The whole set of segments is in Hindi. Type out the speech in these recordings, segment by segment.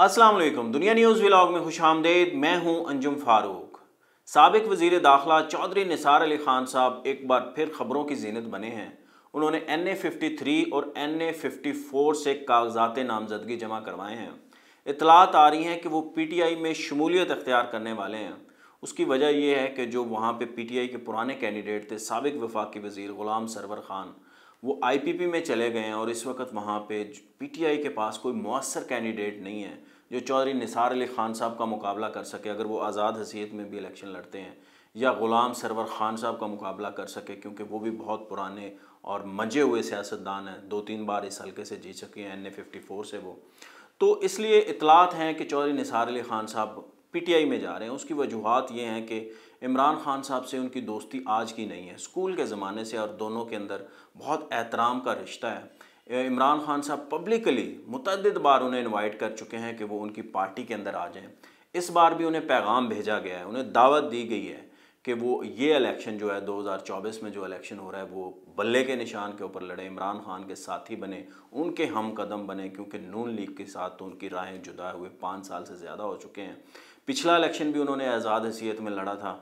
असलम दुनिया न्यूज़ व्लाग में खुश आमदेद मैं हूँ अंजुम फारूक सबक वजीर दाखिला चौधरी निसार अली खान साहब एक बार फिर ख़बरों की जीनत बने हैं उन्होंने एन ए फिफ्टी थ्री और एन ए फिफ्टी फोर से कागजात नामजदगी जमा करवाए हैं इतलात आ रही हैं कि वो पी टी आई में शमूलियत अख्तियार करने वाले हैं उसकी वजह यह है कि जो वहाँ पर पी टी आई के पुराने कैंडिडेट थे सबक वफाक वजीर ग़ुलाम सरवर खान वो आईपीपी में चले गए हैं और इस वक्त वहाँ पे पीटीआई के पास कोई मौसर कैंडिडेट नहीं है जो चौधरी निसार अली ख़ान साहब का मुकाबला कर सके अगर वो आज़ाद हसीियत में भी इलेक्शन लड़ते हैं या ग़ुलाम सरवर ख़ान साहब का मुकाबला कर सके क्योंकि वो भी बहुत पुराने और मजे हुए सियासतदान हैं दो तीन बार इस हल्के से जीत चुके हैं एन ए फिफ्टी फोर से वो तो इसलिए इतलात हैं कि चौधरी निसार अली ख़ान साहब पीटीआई में जा रहे हैं उसकी वजूहत ये हैं कि इमरान खान साहब से उनकी दोस्ती आज की नहीं है स्कूल के ज़माने से और दोनों के अंदर बहुत एहतराम का रिश्ता है इमरान खान साहब पब्लिकली मुतद बार उन्हें इन्वाइट कर चुके हैं कि वो उनकी पार्टी के अंदर आ जाएं इस बार भी उन्हें पैगाम भेजा गया है उन्हें दावत दी गई है कि वो ये इलेक्शन जो है 2024 में जो इलेक्शन हो रहा है वो बल्ले के निशान के ऊपर लड़े इमरान खान के साथी बने उनके हम कदम बने क्योंकि नून लीग के साथ तो उनकी राहें जुदा हुए पाँच साल से ज़्यादा हो चुके हैं पिछला इलेक्शन भी उन्होंने आज़ाद हैसीत में लड़ा था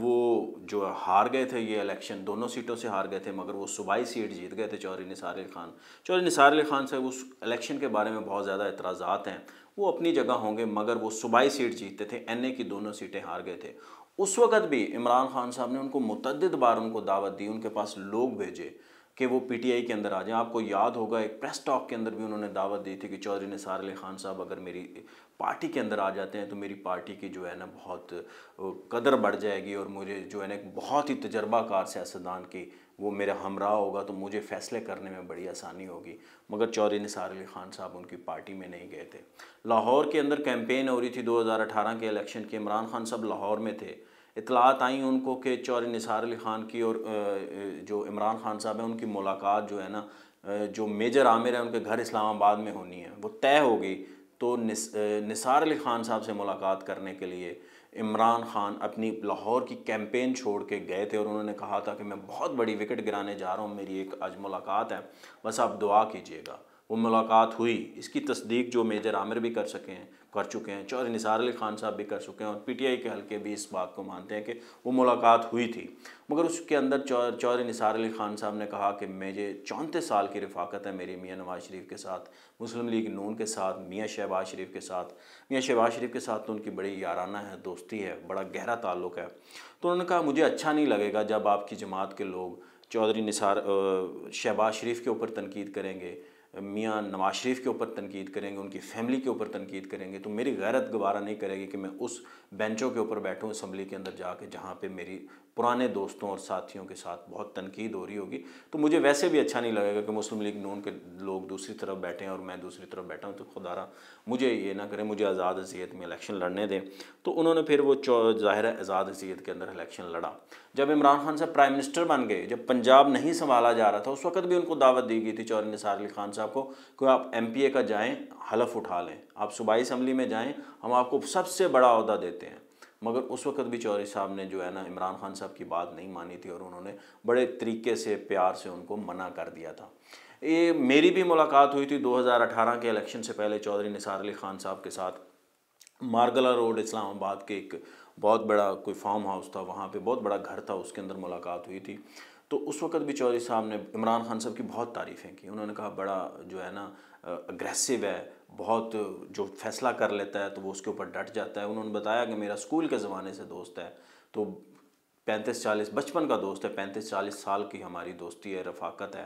वो जो हार गए थे ये इलेक्शन दोनों सीटों से हार गए थे मगर वो सूबाई सीट जीत गए थे चौधरी निसार अली खान चौधरी निसार अली खान से उस इलेक्शन के बारे में बहुत ज़्यादा एतराज़ात हैं वो अपनी जगह होंगे मगर वो सूबाई सीट जीतते थे एन ए की दोनों सीटें हार गए थे उस वक़्त भी इमरान खान साहब ने उनको मतदद बार उनको दावत दी उनके पास लोग भेजे कि वो पीटीआई के अंदर आ जाएं आपको याद होगा एक प्रेस टॉक के अंदर भी उन्होंने दावत दी थी कि चौधरी निसार अली खान साहब अगर मेरी पार्टी के अंदर आ जाते हैं तो मेरी पार्टी की जो है ना बहुत कदर बढ़ जाएगी और मुझे जो है ना एक बहुत ही तजर्बाकार सियासतदान की वो मेरा हमरा होगा तो मुझे फैसले करने में बड़ी आसानी होगी मगर चौधरी निसार अली खान साहब उनकी पार्टी में नहीं गए थे लाहौर के अंदर कैंपेन हो रही थी दो के इलेक्शन के इमरान खान साहब लाहौर में थे इतलात आई उनको कि चौरी निसार अली ख़ान की और जो इमरान खान साहब हैं उनकी मुलाकात जो है ना जो मेजर आमिर है उनके घर इस्लामाबाद में होनी है वो तय हो गई तो निस, निसार अली ख़ान साहब से मुलाकात करने के लिए इमरान खान अपनी लाहौर की कैंपेन छोड़ के गए थे और उन्होंने कहा था कि मैं बहुत बड़ी विकेट गिराने जा रहा हूँ मेरी एक आज मुलाकात है बस आप दुआ कीजिएगा वो मुलाकात हुई इसकी तस्दीक जो मेजर आमिर भी कर सके हैं कर चुके हैं चौधरी निसार अली खान साहब भी कर चुके हैं और पीटीआई के हल्के भी इस बात को मानते हैं कि वो मुलाकात हुई थी मगर उसके अंदर चौधरी निसार अली खान साहब ने कहा कि मेरे चौंतीस साल की रफाकत है मेरी मियाँ नवाज शरीफ के साथ मुस्लिम लीग नून के साथ मियाँ शहबाज शरीफ के साथ मियाँ शहबाज शरीफ के साथ तो उनकी बड़ी याराना है दोस्ती है बड़ा गहरा ताल्लुक है तो उन्होंने कहा मुझे अच्छा नहीं लगेगा जब आपकी जमात के लोग चौधरी निसार शहबाज शरीफ के ऊपर तनकीद करेंगे मियाँ नवाज शरीफ के ऊपर तनकीद करेंगे उनकी फैमिली के ऊपर तनकीद करेंगे तो मेरी गैरत गवारा नहीं करेगी कि मैं उस बेंचों के ऊपर बैठूँ इसम्बली के अंदर जाके जहाँ पर मेरी पुराने दोस्तों और साथियों के साथ बहुत तनकीद हो रही होगी तो मुझे वैसे भी अच्छा नहीं लगेगा कि मुस्लिम लीग नून के लोग दूसरी तरफ बैठे हैं और मैं दूसरी तरफ बैठा हूँ तो खुदारा मुझे ये ना करें मुझे आज़ाद हसीियत में इलेक्शन लड़ने दें तो उन्होंने फिर वो ज़ाहिर आज़ाद हसीियत के अंदर इलेक्शन लड़ा जब इमरान खान साहब प्राइम मिनिस्टर बन गए जब पंजाब नहीं संभाला जा रहा था उस वक्त भी उनको दावत दी गई थी चौधरी निसार अली खान साहब आपको कि आप एम का जाएँ हलफ उठा लें आप सूबाई इसम्बली में जाएँ हम आपको सबसे बड़ा अहदा देते हैं मगर उस वक्त भी चौधरी साहब ने जो है ना इमरान खान साहब की बात नहीं मानी थी और उन्होंने बड़े तरीके से प्यार से उनको मना कर दिया था ये मेरी भी मुलाकात हुई थी 2018 के इलेक्शन से पहले चौधरी निसार अली खान साहब के साथ मारगला रोड इस्लामाबाद के एक बहुत बड़ा कोई फार्म हाउस था वहाँ पे बहुत बड़ा घर था उसके अंदर मुलाकात हुई थी तो उस वक्त भी चौधरी साहब ने इमरान खान साहब की बहुत तारीफ़ें की उन्होंने कहा बड़ा जो है ना अग्रेसिव है बहुत जो फैसला कर लेता है तो वो उसके ऊपर डट जाता है उन्होंने बताया कि मेरा स्कूल के ज़माने से दोस्त है तो पैंतीस चालीस बचपन का दोस्त है पैंतीस चालीस साल की हमारी दोस्ती है रफाकत है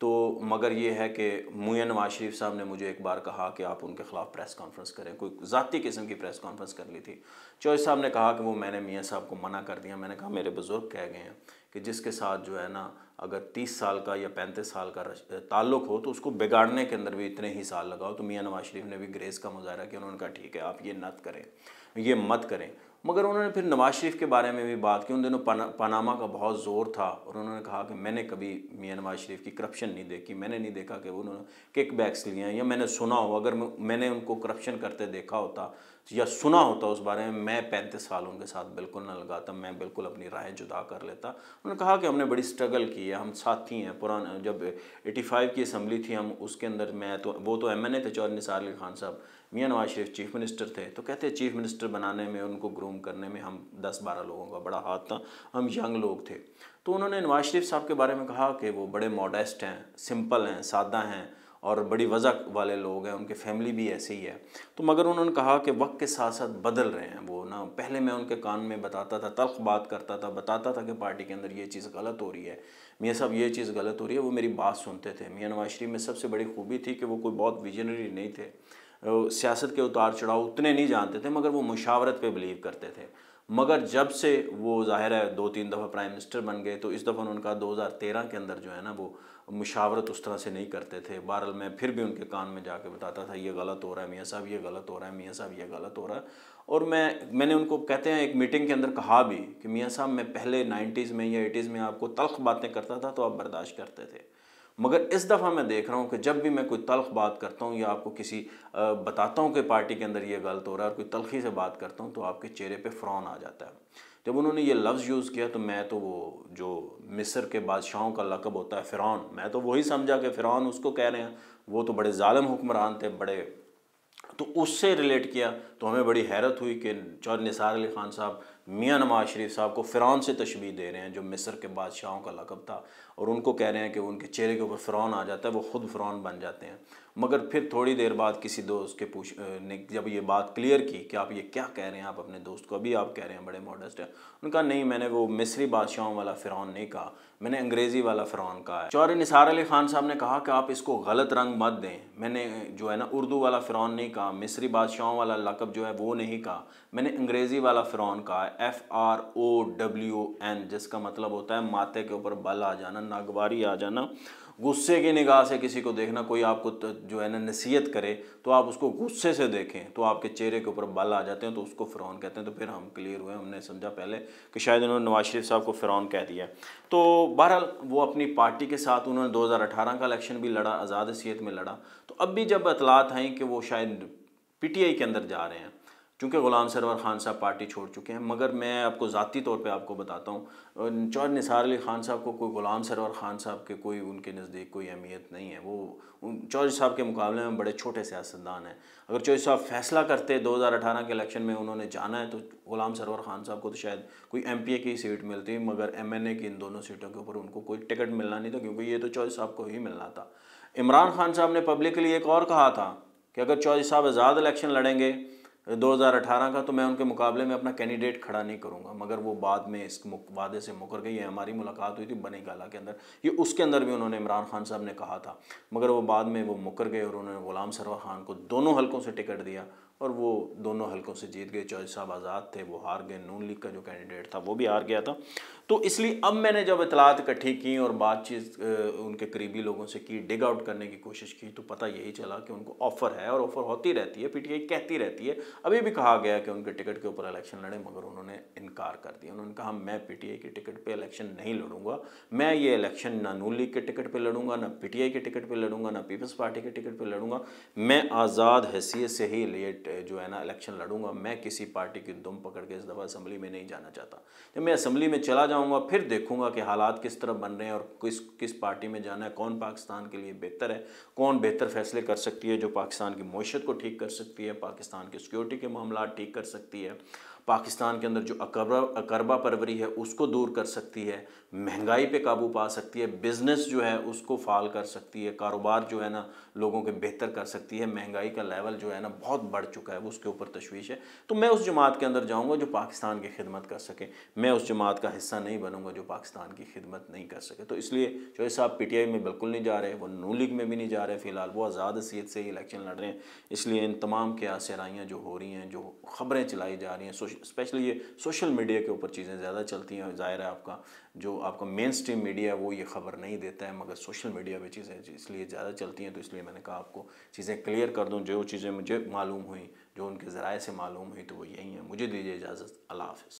तो मगर ये है कि मुया नवाज शरीफ साहब ने मुझे एक बार कहा कि आप उनके ख़िलाफ़ प्रेस कॉन्फ्रेंस करें कोई ज़ाती किस्म की प्रेस कॉन्फ्रेंस कर ली थी चौधरी साहब ने कहा कि वो मैंने मियाँ साहब को मना कर दिया मैंने कहा मेरे बुज़ुर्ग कह गए हैं कि जिसके साथ जो है ना अगर तीस साल का या पैंतीस साल का ताल्लुक हो तो उसको बिगाड़ने के अंदर भी इतने ही साल लगाओ तो मियाँ नवाज शरीफ ने भी ग्रेस का मुजाहरा किया उन्होंने कहा ठीक है आप ये नत करें ये मत करें मगर उन्होंने फिर नवाज़ शरीफ के बारे में भी बात की उन दिनों पाना, पनामा का बहुत ज़ोर था और उन्होंने कहा कि मैंने कभी मियाँ नवाज़ शरीफ की करप्शन नहीं देखी मैंने नहीं देखा कि उन्होंने किक बैक्स लिए हैं या मैंने सुना हो अगर मैंने उनको करप्शन करते देखा होता या सुना होता उस बारे में मैं पैंतीस साल उनके साथ बिल्कुल ना लगाता मैं बिल्कुल अपनी राय जुदा कर लेता उन्होंने कहा कि हमने बड़ी स्ट्रगल की है हम साथी हैं पुराना जब 85 की असम्बली थी हम उसके अंदर मैं तो वो तो एम थे ए निसार अली खान साहब मियाँ नवाज शरीफ चीफ मिनिस्टर थे तो कहते हैं चीफ मिनिस्टर बनाने में उनको ग्रूम करने में हम दस बारह लोगों का बड़ा हाथ था हम यंग लोग थे तो उन्होंने नवाज शरीफ साहब के बारे में कहा कि वो बड़े मॉडेस्ट हैं सिंपल हैं सादा हैं और बड़ी वजह वाले लोग हैं उनके फैमिली भी ऐसे ही है तो मगर उन्होंने कहा कि वक्त के साथ साथ बदल रहे हैं वो ना पहले मैं उनके कान में बताता था तल्ख बात करता था बताता था कि पार्टी के अंदर ये चीज़ गलत हो रही है मियाँ साहब ये चीज़ गलत हो रही है वो मेरी बात सुनते थे मियाँ नवाज शरीफ में सबसे बड़ी खूबी थी कि वो कोई बहुत विजनरी नहीं थे सियासत के उतार चढ़ाव उतने नहीं जानते थे मगर वो मुशावरत पर बिलीव करते थे मगर जब से वो जाहिर है दो तीन दफ़ा प्राइम मिनिस्टर बन गए तो इस दफ़ा उन्होंने हज़ार तेरह के अंदर जो है ना वो मुशावरत उस तरह से नहीं करते थे बहरल मैं फिर भी उनके कान में जाके बताता था ये गलत हो रहा है मियाँ साहब ये गलत हो रहा है मियाँ साहब ये गलत हो रहा है और मैं मैंने उनको कहते हैं एक मीटिंग के अंदर कहा भी कि मियाँ साहब मैं पहले नाइन्टीज़ में या एटीज़ में आपको तलख बातें करता था तो आप बर्दाश्त करते थे मगर इस दफ़ा मैं देख रहा हूँ कि जब भी मैं कोई तलख बात करता हूँ या आपको किसी बताता हूँ कि पार्टी के अंदर ये गलत हो रहा है और कोई तलखी से बात करता हूँ तो आपके चेहरे पर फ़्रौन आ जाता है जब उन्होंने ये लफ्ज़ यूज़ किया तो मैं तो वो जो मिस्र के बादशाहों का लकब होता है फ़िरौन मैं तो वही समझा कि फ़िरौन उसको कह रहे हैं वो तो बड़े ालम हुक्मरान थे बड़े तो उससे रिलेट किया तो हमें बड़ी हैरत हुई कि चौधरी निसार अली ख़ान साहब मियाँ नवाज शरीफ साहब को फ़िरौन से तशबी दे रहे हैं जो मिस्र के बादशाहों का लकब था और उनको कह रहे हैं कि उनके चेहरे के ऊपर फ़िरौन आ जाता है वो ख़ुद फ़िरौन बन जाते हैं मगर फिर थोड़ी देर बाद किसी दोस्त के पूछ ने जब ये बात क्लियर की कि आप ये क्या कह रहे हैं आप अपने दोस्त को अभी आप कह रहे हैं बड़े मॉडस्ट हैं उनका नहीं मैंने वो मिस्री बादशाहों वाला फ़िरौन नहीं कहा मैंने अंग्रेज़ी वाला फ़िरौन कहा है चौर निसार अली ख़ान साहब ने कहा कि आप इसको गलत रंग मत दें मैंने जो है ना उर्दू वाला फ़िरौन नहीं कहा कहा मिस्री बादशाहों वाला लकब जो है वो नहीं कहा मैंने अंग्रेज़ी वाला फ़िरौन कहा F R O W N जिसका मतलब होता है माथे के ऊपर बल आ जाना नागवारी आ जाना गुस्से की निगाह से किसी को देखना कोई आपको जो है ना नसीहत करे तो आप उसको गुस्से से देखें तो आपके चेहरे के ऊपर बल आ जाते हैं तो उसको फ़िरौन कहते हैं तो फिर हम क्लियर हुए हमने समझा पहले कि शायद उन्होंने नवाज शरीफ साहब को फ़िरौन कह दिया तो बहरहाल वो अपनी पार्टी के साथ उन्होंने 2018 का इलेक्शन भी लड़ा आज़ाद हैसीत में लड़ा तो अब भी जब अतलात आई कि वो शायद पीटीआई के अंदर जा रहे हैं चूँकि ग़ुलाम सरवर खान साहब पार्टी छोड़ चुके हैं मगर मैं आपको ज़ाती तौर पे आपको बताता हूँ चौर निसार अली ख़ान साहब को कोई ग़ुलाम सरवर खान साहब के कोई उनके नज़दीक कोई अहमियत नहीं है वो चौधरी साहब के मुकाबले में बड़े छोटे सियासतदान हैं अगर चौधरी साहब फैसला करते 2018 के इलेक्शन में उन्होंने जाना है तो ग़ुलाम सरवर खान साहब को तो शायद कोई एम की सीट मिलती मगर एम की इन दोनों सीटों के ऊपर उनको कोई टिकट मिलना नहीं था क्योंकि ये तो चौधरी साहब को ही मिलना था इमरान खान साहब ने पब्लिकली एक और कहा था कि अगर चौधरी साहब आज़ाद इलेक्शन लड़ेंगे 2018 का तो मैं उनके मुकाबले में अपना कैंडिडेट खड़ा नहीं करूंगा मगर वो बाद में इस वादे से मुकर गई है हमारी मुलाकात हुई थी गाला के अंदर ये उसके अंदर भी उन्होंने इमरान खान साहब ने कहा था मगर वो बाद में वो मुकर गए और उन्होंने ग़ुलाम सरवा खान को दोनों हलकों से टिकट दिया और वो दोनों हलकों से जीत गए चौधरी साहब आज़ाद थे वो हार गए नून लीग का जो कैंडिडेट था वो भी हार गया था तो इसलिए अब मैंने जब इतलात इकट्ठी की और बातचीत उनके करीबी लोगों से की डिग आउट करने की कोशिश की तो पता यही चला कि उनको ऑफ़र है और ऑफ़र होती रहती है पीटीआई कहती रहती है अभी भी कहा गया कि उनके टिकट के ऊपर इलेक्शन लड़े मगर उन्होंने इनकार कर दिया उन्होंने कहा मैं पी के टिकट पर इलेक्शन नहीं लड़ूंगा मैं ये इलेक्शन ना नून लीग के टिकट पर लड़ूंगा ना पी के टिकट पर लड़ूंगा ना पीपल्स पार्टी के टिकट पर लड़ूंगा मैं आज़ाद हैसियत से ही लेट जो है ना इलेक्शन लड़ूंगा मैं किसी पार्टी की दुम पकड़ के इस दफ़ा असम्बली में नहीं जाना चाहता जब मैं असम्बली में चला जाऊंगा फिर देखूंगा कि हालात किस तरह बन रहे हैं और किस किस पार्टी में जाना है कौन पाकिस्तान के लिए बेहतर है कौन बेहतर फैसले कर सकती है जो पाकिस्तान की मीशत को ठीक कर सकती है पाकिस्तान की सिक्योरिटी के मामला ठीक कर सकती है पाकिस्तान के अंदर जो अकरबा अकरबा परवरी है उसको दूर कर सकती है महंगाई पे काबू पा सकती है बिज़नेस जो है उसको फाल कर सकती है कारोबार जो है ना लोगों के बेहतर कर सकती है महंगाई का लेवल जो है ना बहुत बढ़ चुका है वो उसके ऊपर तशवीश है तो मैं उस जमात के अंदर जाऊँगा जो पाकिस्तान की खिदमत कर सके मैं उस जमात का हिस्सा नहीं बनूँगा जो पाकिस्तान की खिदमत नहीं कर सके तो इसलिए जो साहब पी टी आई में बिल्कुल नहीं जा रहे वो नू लीग में भी नहीं जा रहे फ़िलहाल वो आज़ाद हैसीत से ही इलेक्शन लड़ रहे हैं इसलिए इन तमाम क्या सराइयाँ जो हो रही हैं जो खबरें चलाई जा रही हैं सोशल स्पेशली ये सोशल मीडिया के ऊपर चीज़ें ज़्यादा चलती हैं ज़ाहिर है आपका जो आपका मेन स्ट्रीम मीडिया है वो ये खबर नहीं देता है मगर सोशल मीडिया पर चीज़ें इसलिए ज़्यादा चलती हैं तो इसलिए मैंने कहा आपको चीज़ें क्लियर कर दूँ जो चीज़ें मुझे मालूम हुई जो उनके ज़राए से मालूम हुई तो वो यही हैं मुझे दीजिए इजाज़त अल्लाह हाफ़